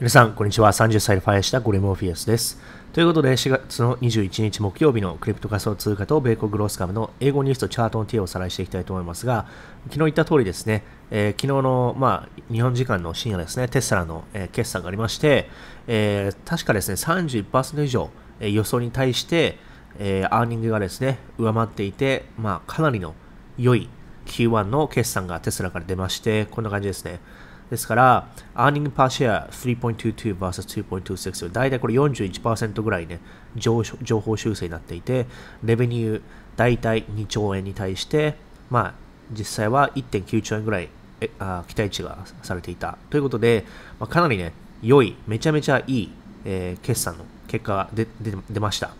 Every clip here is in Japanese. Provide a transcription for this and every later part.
皆さん、こんにちは。30歳でファイアしたゴリモーフィアスです。ということで、4月の21日木曜日のクリプト仮想通貨と米国グロース株の英語ニュースとチャートの手をおさらいしていきたいと思いますが、昨日言った通りですね、えー、昨日の、まあ、日本時間の深夜ですね、テスラの、えー、決算がありまして、えー、確かですね、31%以上、えー、予想に対して、えー、アーニングがですね、上回っていて、まあ、かなりの良い Q1 の決算がテスラから出まして、こんな感じですね。ですから、アーニングパーシェア 3.22vs2.26 だいたいこれ41%ぐらいね情報修正になっていて、レベニューだいたい2兆円に対して、まあ、実際は1.9兆円ぐらいえあ期待値がされていた。ということで、まあ、かなりね、良い、めちゃめちゃいい、えー、決算の結果が出出ました。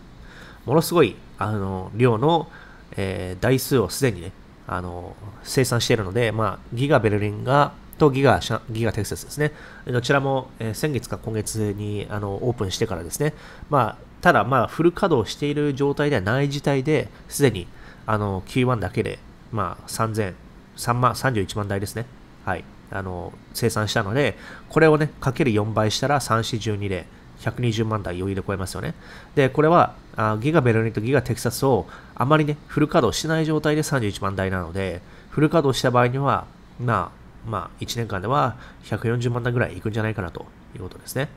ものすごい、あの、量の、えー、台数をすでにね、あの、生産しているので、まあ、ギガベルリンがとギガギガテクサスですね。どちらも、え先月か今月にあのオープンしてからですね、まあ、ただ、まあ、フル稼働している状態ではない事態で、すでにあの Q1 だけで、まあ、3000、3万、31万台ですね。はい。あの、生産したので、これをね、かける4倍したら3、4、12で、120万台余裕で超えますよね。で、これは、あギガベルリンとギガテキサスをあまりね、フル稼働しない状態で31万台なので、フル稼働した場合には、まあ、まあ、1年間では140万台ぐらいいくんじゃないかなということですね。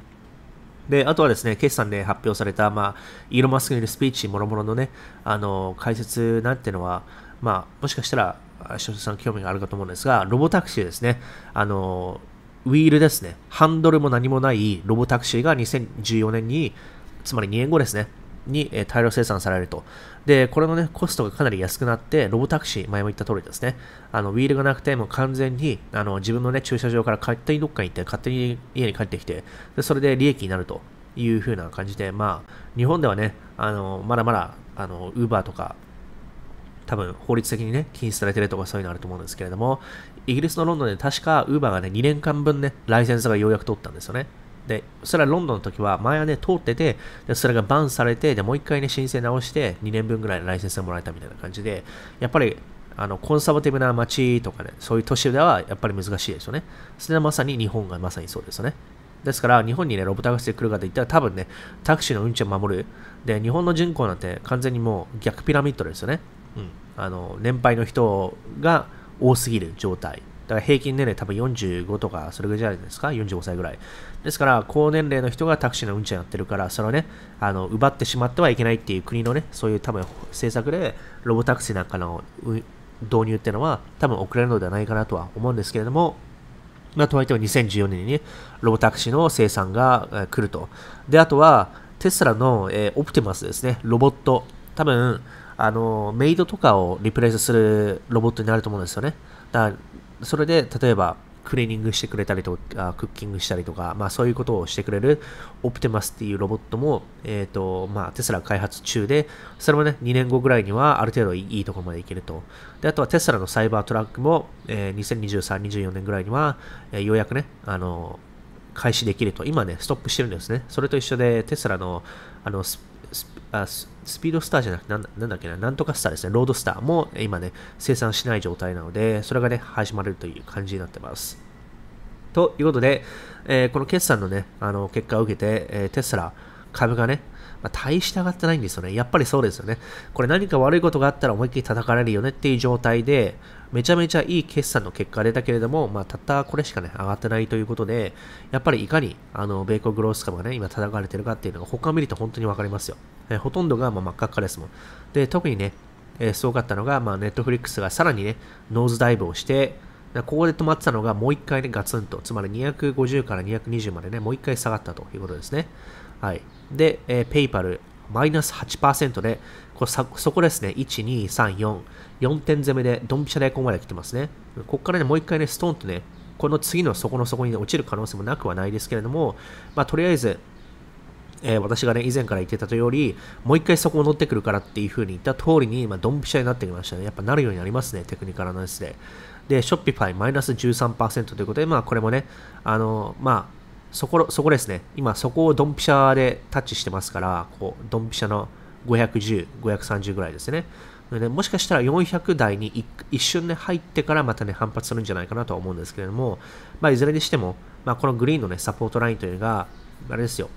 で、あとはですね、決算で発表された、まあ、イーロン・マスクによるスピーチ、もろもろのね、あの、解説なんてのは、まあ、もしかしたら、視聴者さん興味があるかと思うんですが、ロボタクシーですね、あの、ウィールですね、ハンドルも何もないロボタクシーが2014年に、つまり2年後ですね、に、え大量生産されると。で、これのね、コストがかなり安くなって、ロボタクシー、前も言った通りですね。あの、ウィールがなくて、も完全に、あの、自分のね、駐車場から勝手にどっかに行って、勝手に家に帰ってきて、で、それで利益になるという風な感じで、まあ、日本ではね、あの、まだまだ、あの、ウーバーとか、多分法律的にね、禁止されてるとかそういうのあると思うんですけれども、イギリスのロンドンで確かウーバーがね、2年間分ね、ライセンスがようやく取ったんですよね。で、それはロンドンの時は、前はね、通ってて、でそれがバンされて、で、もう一回ね、申請直して、2年分ぐらいのライセンスをもらえたみたいな感じで、やっぱり、あの、コンサバティブな街とかね、そういう都市ではやっぱり難しいですよね。それはまさに日本がまさにそうですよね。ですから、日本にね、ロボタクシーで来るかと言ったら、多分ね、タクシーの運賃を守る。で、日本の人口なんて完全にもう逆ピラミッドですよね。うん。あの、年配の人が多すぎる状態。だから平均年齢多分45とか、それぐらいじゃないですか ?45 歳ぐらい。ですから、高年齢の人がタクシーの運んちゃんやってるから、それをね、あの、奪ってしまってはいけないっていう国のね、そういう多分政策で、ロボタクシーなんかの導入っていうのは、多分遅れるのではないかなとは思うんですけれども、まあ、とはいっても2014年に、ね、ロボタクシーの生産が、えー、来ると。で、あとは、テスラの、えー、オプティマスですね、ロボット。多分、あの、メイドとかをリプレイスするロボットになると思うんですよね。だから、それで例えばクリーニングしてくれたりとか、クッキングしたりとか、まあそういうことをしてくれるオプティマスっていうロボットも、えっ、ー、と、まあテスラ開発中で、それもね、2年後ぐらいにはある程度いいところまでいけると。で、あとはテスラのサイバートラックも、えー、2023、24年ぐらいには、えー、ようやくね、あの、開始できると。今ね、ストップしてるんですね。それと一緒でテスラの、あの、スあスピードスターじゃなくてななんだっけな、なんとかスターですね、ロードスターも今ね、生産しない状態なので、それがね、始まるという感じになってます。ということで、えー、この決算のね、あの結果を受けて、えー、テスラ株がね、まあ、大して上がってないんですよね。やっぱりそうですよね。これ何か悪いことがあったら思いっきり叩かれるよねっていう状態で、めちゃめちゃいい決算の結果出たけれども、まあ、たったこれしかね、上がってないということで、やっぱりいかに、あの、米国グロース株がね、今叩かれてるかっていうのが、他を見ると本当にわかりますよ。えほとんどが、まあ、真っ赤っかですもん。で、特にね、えー、すごかったのが、まあ、ネットフリックスがさらにね、ノーズダイブをして、ここで止まってたのがもう1回ね、ガツンと、つまり250から220までね、もう1回下がったということですね。はい。で、えー、ペイパル、マイナス8%で、こそこですね、1、2、3、4、4点攻めでドンピシャでここまで来てますね。ここからね、もう一回ね、ストーンとね、この次の底の底に、ね、落ちる可能性もなくはないですけれども、まあ、とりあえず、えー、私がね、以前から言ってたとより、もう一回そこを乗ってくるからっていうふうに言った通りに、まあ、ドンピシャになってきましたね。やっぱなるようになりますね、テクニカルなやスで。で、ショッピファイマイナス13%ということで、まあ、これもね、あの、まあ、そこ、そこですね。今、そこをドンピシャでタッチしてますから、こう、ドンピシャの510、530ぐらいですね。もしかしたら400台に一瞬ね入ってからまたね反発するんじゃないかなと思うんですけれども、まあ、いずれにしても、まあ、このグリーンのねサポートラインというのがあれですよ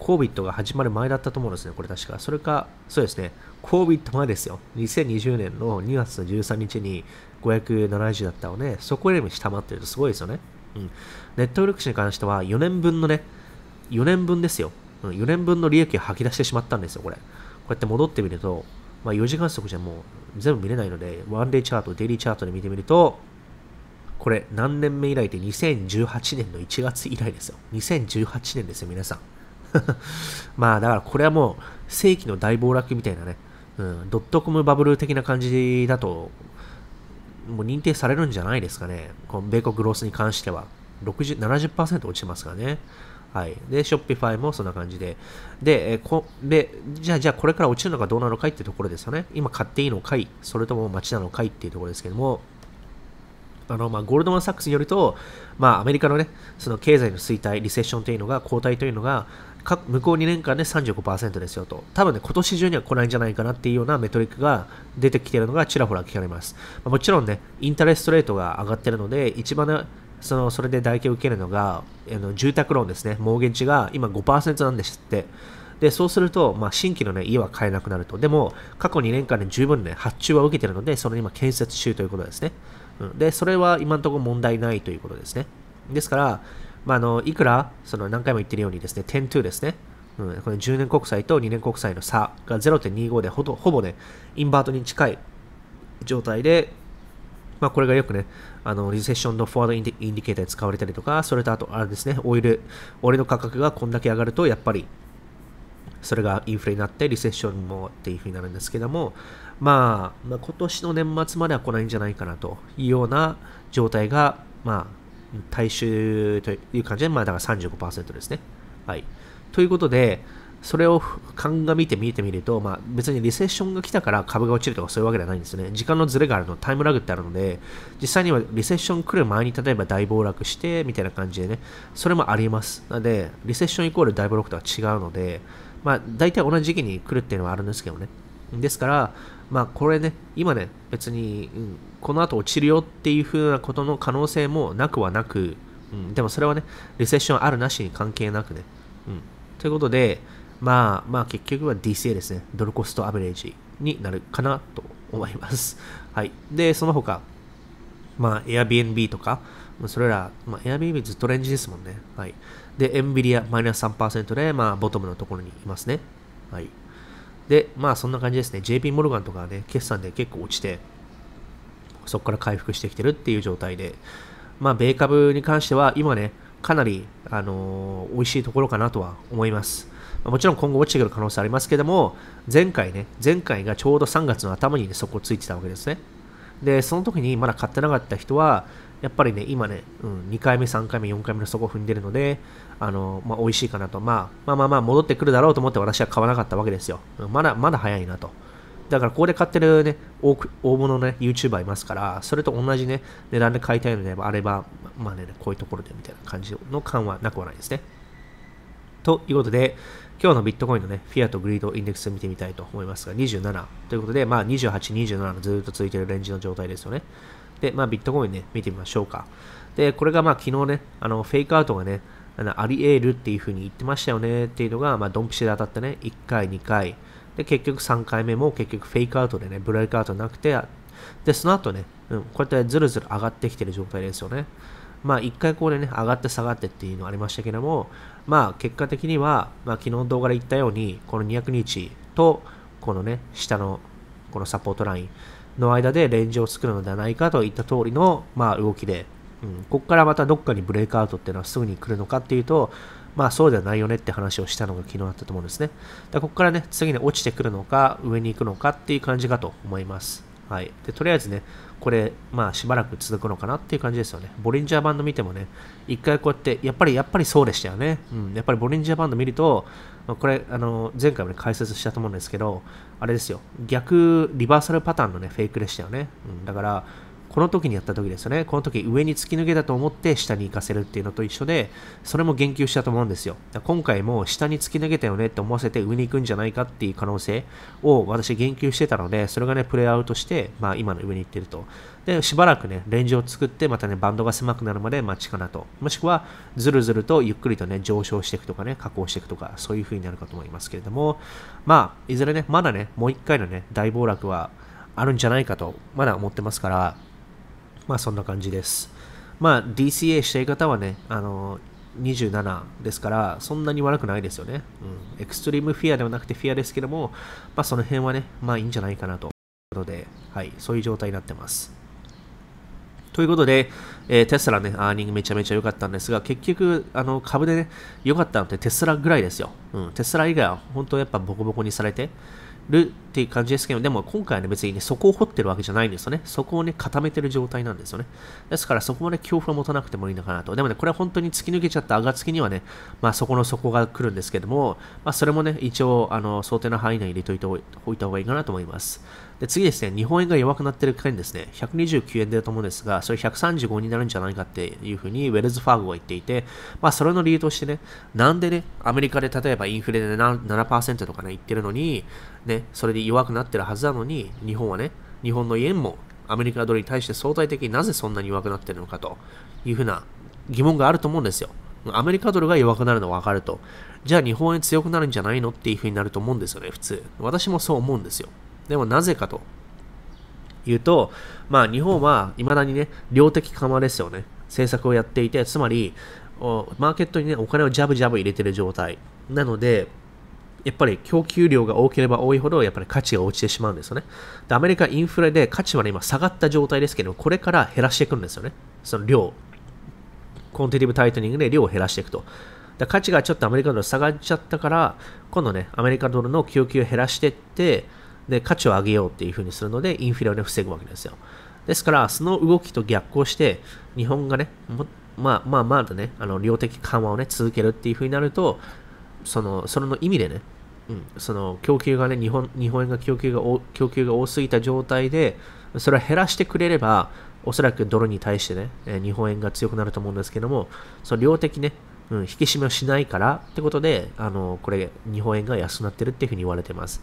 COVID が始まる前だったと思うんですね、これ確か。それか、そうですね、COVID 前ですよ。2020年の2月13日に570だったをね、そこよりも下回ってるとすごいですよね。うん。ネットフリックスに関しては4年分のね、4年分ですよ。うん、4年分の利益を吐き出してしまったんですよ、これ。こうやって戻ってみると、まあ、4時間足じゃもう全部見れないので、ワンデーチャート、デイリーチャートで見てみると、これ何年目以来って2018年の1月以来ですよ。2018年ですよ、皆さん。まあだからこれはもう世紀の大暴落みたいなね、うん、ドットコムバブル的な感じだと、もう認定されるんじゃないですかね。この米国ロスに関しては。60 70%落ちてますからね。はい。で、ショッピファイもそんな感じで。で、えこでじゃあ、じゃあこれから落ちるのかどうなのかいってところですよね。今買っていいのかいそれとも待ちなのかいっていうところですけども、あの、まあ、ゴールドマン・サックスによると、まあ、アメリカのね、その経済の衰退、リセッションというのが、後退というのが、向こう2年間で35%ですよと。多分ね、今年中には来ないんじゃないかなっていうようなメトリックが出てきているのがちらほら聞かれます。まあ、もちろんね、インタレストレートが上がってるので、一番、ね、そのそれで代金を受けるのがあの住宅ローンですね、モーゲンチが今5%なんですって。で、そうすると、まあ、新規の、ね、家は買えなくなると。でも、過去2年間で十分ね、発注は受けてるので、その今、建設中ということですね。うん、で、それは今のところ問題ないということですね。ですから、まあ、あのいくら、その何回も言ってるようにですね、10-2ですね。うん、この10年国債と2年国債の差が0.25でほぼね、インバートに近い状態で、まあ、これがよくね、あの、リセッションのフォワードインディケーターに使われたりとか、それとあと、あれですね、オイル、オイルの価格がこんだけ上がると、やっぱり、それがインフレになって、リセッションもっていう風になるんですけども、まあ、まあ、今年の年末までは来ないんじゃないかなというような状態が、まあ、大衆という感じで、まあ、だから35%ですね。はい。ということで、それを鑑みて見てみると、まあ、別にリセッションが来たから株が落ちるとかそういうわけではないんですね。時間のズレがあるの、タイムラグってあるので、実際にはリセッション来る前に例えば大暴落してみたいな感じでね、それもあります。なので、リセッションイコール大暴落とは違うので、まあ、大体同じ時期に来るっていうのはあるんですけどね。ですから、まあ、これね、今ね、別に、うん、この後落ちるよっていうふうなことの可能性もなくはなく、うん、でもそれはね、リセッションあるなしに関係なくね、うん。ということで、まあ、まあ結局は DCA ですね。ドルコストアベレージになるかなと思います。はい。で、その他、まあ Airbnb とか、それら、まあ Airbnb ずっとレンジですもんね。はい。で、NVIDIA マイナス3%で、まあボトムのところにいますね。はい。で、まあそんな感じですね。JP モルガンとかはね、決算で結構落ちて、そこから回復してきてるっていう状態で、まあ米株に関しては今ね、かなり、あのー、美味しいところかなとは思います。もちろん今後落ちてくる可能性ありますけども、前回ね、前回がちょうど3月の頭に、ね、そこついてたわけですね。で、その時にまだ買ってなかった人は、やっぱりね、今ね、うん、2回目、3回目、4回目の底を踏んでるので、あの、まあ、美味しいかなと。まあ、まあまあまあ、戻ってくるだろうと思って私は買わなかったわけですよ。まだ、まだ早いなと。だから、ここで買ってるね、大大物のね、YouTuber いますから、それと同じね、値段で買いたいのであれば、まあね、こういうところでみたいな感じの感はなくはないですね。ということで、今日のビットコインのね、フィアとグリードインデックス見てみたいと思いますが、27ということで、まあ28、27のずっと続いているレンジの状態ですよね。で、まあビットコインね、見てみましょうか。で、これがまあ昨日ね、あの、フェイクアウトがね、あのあり得るっていう風に言ってましたよねっていうのが、まあドンピシで当たってね、1回、2回、で、結局3回目も結局フェイクアウトでね、ブレイクアウトなくて、で、その後ね、うん、こうやってずるずる上がってきてる状態ですよね。まあ、1回ここでね、上がって下がってっていうのがありましたけども、まあ、結果的には、まあ、昨日の動画で言ったように、この200日と、このね、下の、このサポートラインの間でレンジを作るのではないかといった通りの、まあ、動きで、うん、ここからまたどっかにブレイクアウトっていうのはすぐに来るのかっていうと、まあそうではないよねって話をしたのが昨日だったと思うんですね。だここからね、次に落ちてくるのか、上に行くのかっていう感じかと思います。はい。で、とりあえずね、これ、まあ、しばらく続くのかなっていう感じですよね。ボリンジャーバンド見てもね、一回こうやって、やっぱり、やっぱりそうでしたよね。うん、やっぱりボリンジャーバンド見ると、これ、あの、前回も、ね、解説したと思うんですけど、あれですよ、逆、リバーサルパターンのね、フェイクでしたよね。うん、だから、この時にやった時ですよね。この時上に突き抜けたと思って下に行かせるっていうのと一緒で、それも言及したと思うんですよ。今回も下に突き抜けたよねって思わせて上に行くんじゃないかっていう可能性を私言及してたので、それがね、プレイアウトして、まあ今の上に行ってると。で、しばらくね、レンジを作って、またね、バンドが狭くなるまで待ちかなと。もしくは、ずるずるとゆっくりとね、上昇していくとかね、加工していくとか、そういう風になるかと思いますけれども、まあ、いずれね、まだね、もう一回のね、大暴落はあるんじゃないかと、まだ思ってますから、まあそんな感じです。まあ DCA してい方はね、あの27ですから、そんなに悪くないですよね。うん。エクストリームフィアではなくてフィアですけども、まあその辺はね、まあいいんじゃないかなということで、はい、そういう状態になってます。ということで、えー、テスラね、アーニングめちゃめちゃ良かったんですが、結局、あの株でね、良かったのってテスラぐらいですよ。うん、テスラ以外は本当やっぱボコボコにされて、るっていう感じですけど、でも今回はね、別にね、そこを掘ってるわけじゃないんですよね。そこをね、固めてる状態なんですよね。ですから、そこまで恐怖を持たなくてもいいのかなと。でもね、これは本当に突き抜けちゃったきにはね、まあ、そこの底が来るんですけども、まあ、それもね、一応、あの、想定の範囲内に入れいておいた方がいいかなと思います。で次ですね、日本円が弱くなってる件ですね、129円でと思うんですが、それ135になるんじゃないかっていうふうにウェルズ・ファーグは言っていて、まあそれの理由としてね、なんでね、アメリカで例えばインフレで 7%, 7とかね、言ってるのに、ね、それで弱くなってるはずなのに、日本はね、日本の円もアメリカドルに対して相対的になぜそんなに弱くなってるのかというふうな疑問があると思うんですよ。アメリカドルが弱くなるのはわかると。じゃあ日本円強くなるんじゃないのっていうふうになると思うんですよね、普通。私もそう思うんですよ。でもなぜかというと、まあ、日本はいまだにね、量的緩和ですよね。政策をやっていて、つまり、マーケットにね、お金をジャブジャブ入れてる状態。なので、やっぱり供給量が多ければ多いほど、やっぱり価値が落ちてしまうんですよね。で、アメリカインフレで価値はね、今下がった状態ですけど、これから減らしていくんですよね。その量。コンティティブタイトニングで量を減らしていくと。で価値がちょっとアメリカドル下がっちゃったから、今度ね、アメリカドルの供給を減らしていって、で、価値を上げようっていうふうにするので、インフレをね、防ぐわけですよ。ですから、その動きと逆行して、日本がね、まあまあまだね、あの量的緩和をね、続けるっていうふうになると、その、それの意味でね、うん、その供給がね、日本日本円が供給が供給が多すぎた状態で、それを減らしてくれれば、おそらくドルに対してね、え日本円が強くなると思うんですけども、その量的ね、うん、引き締めをしないからってことで、あのこれ、日本円が安くなってるっていうふうに言われてます。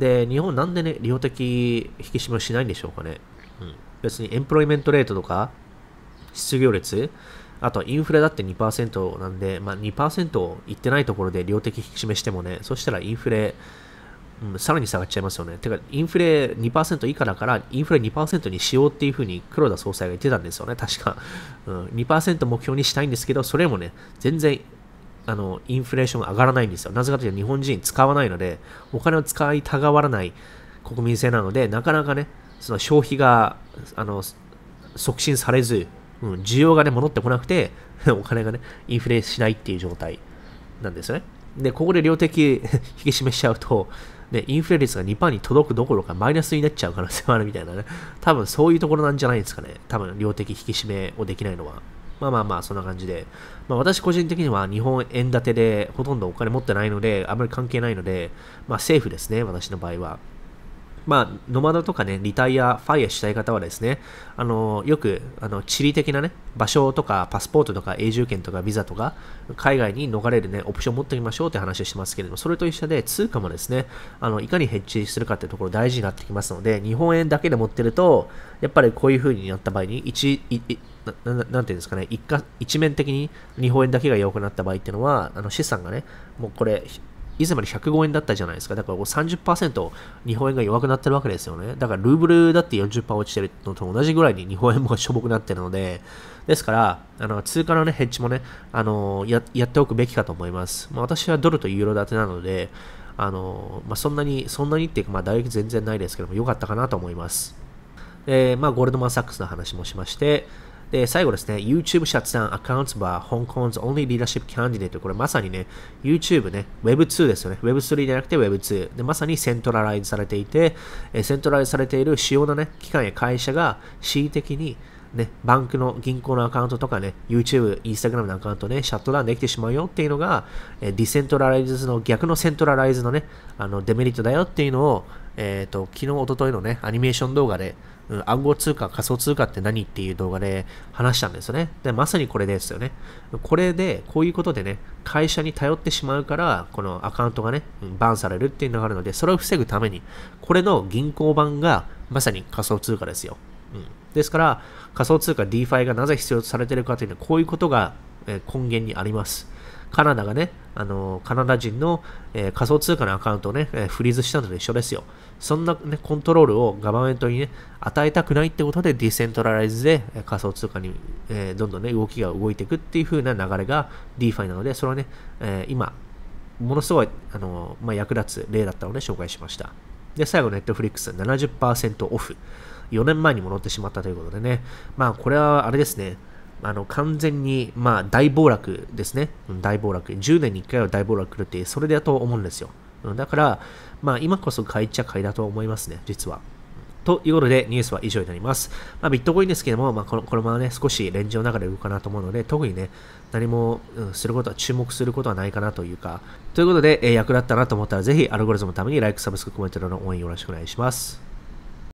で、日本なんでね、利用的引き締めをしないんでしょうかね。うん、別にエンプロイメントレートとか、失業率、あとはインフレだって2%なんで、まあ、2%いってないところで量的引き締めしてもね、そしたらインフレ、うん、さらに下がっちゃいますよね。てか、インフレ2%以下だから、インフレ2%にしようっていうふうに黒田総裁が言ってたんですよね、確か。うん、2%目標にしたいんですけど、それもね、全然あのインフレーションが上がらないんですよ。なぜかというと日本人使わないので、お金を使いたがわらない国民性なので、なかなかね、その消費があの促進されず、うん、需要がね、戻ってこなくて、お金がね、インフレしないっていう状態なんですね。で、ここで量的 引き締めしちゃうと、ね、インフレ率が2%に届くどころかマイナスになっちゃう可能性もあるみたいなね、多分そういうところなんじゃないですかね、多分量的引き締めをできないのは。まあまあまあ、そんな感じで。まあ私個人的には日本円建てでほとんどお金持ってないので、あまり関係ないので、まあセーフですね、私の場合は。まあ、ノマドとかね、リタイア、ファイアしたい方はですね、あの、よく、あの、地理的なね、場所とか、パスポートとか、永住権とか、ビザとか、海外に逃れるね、オプションを持っておきましょうって話をしてますけれども、それと一緒で、通貨もですね、あの、いかにヘッジするかっていうところ大事になってきますので、日本円だけで持ってると、やっぱりこういう風になった場合に、一、なななんていうんですかね一か、一面的に日本円だけが弱くなった場合っていうのは、あの資産がね、もうこれ、以前まで105円だったじゃないですか。だからこう30%日本円が弱くなってるわけですよね。だからルーブルだって40%落ちてるのと同じぐらいに日本円もしょぼくなってるので、ですから、あの通貨の、ね、ヘッジもね、あのややっておくべきかと思います。まあ、私はドルとユーロ建てなので、あのまあ、そんなに、そんなにっていうか、まあ、打撃全然ないですけども、良かったかなと思います。で、まあ、ゴールドマン・サックスの話もしまして、で、最後ですね、YouTube shuts down accounts by Hong Kong's only leadership candidate。これまさにね、YouTube ね、Web2 ですよね。Web3 じゃなくて Web2。で、まさにセントラライズされていて、えセントラライズされている主要なね、機関や会社が恣意的にね、バンクの銀行のアカウントとかね、YouTube、Instagram のアカウントね、シャットダウンできてしまうよっていうのが、えディセントラライズの逆のセントラライズのね、あのデメリットだよっていうのを、えっ、ー、と、昨日、おとといのね、アニメーション動画で、うん、暗号通貨、仮想通貨って何っていう動画で話したんですよね。で、まさにこれですよね。これで、こういうことでね、会社に頼ってしまうから、このアカウントがね、バンされるっていうのがあるので、それを防ぐために、これの銀行版がまさに仮想通貨ですよ。うん、ですから、仮想通貨 DeFi がなぜ必要とされているかというのは、こういうことが根源にあります。カナダがね、あのカナダ人の、えー、仮想通貨のアカウントをね、えー、フリーズしたのと一緒ですよ。そんな、ね、コントロールをガバメントにね、与えたくないってことで、ディセントラライズで、え仮想通貨に、えどんどんね、動きが動いていくっていう風な流れが DeFi なので、それはね、え今、ものすごい、あのまあ、役立つ例だったので紹介しました。で、最後、ネットフリックス70%オフ。4年前に戻ってしまったということでね。まあ、これはあれですね。あの、完全に、まあ、大暴落ですね。大暴落。10年に1回は大暴落来るって、それだと思うんですよ。だから、まあ、今こそ買いっちゃ買いだと思いますね、実は。ということで、ニュースは以上になります。まあ、ビットコインですけども、まあ、このこのままね、少しレンジの中で動くかなと思うので、特にね、何も、うん、することは、注目することはないかなというか、ということで、えー、役立ったなと思ったら、ぜひ、アルゴリズムのために、ライク、サブスク、コメントなどの応援よろしくお願いします。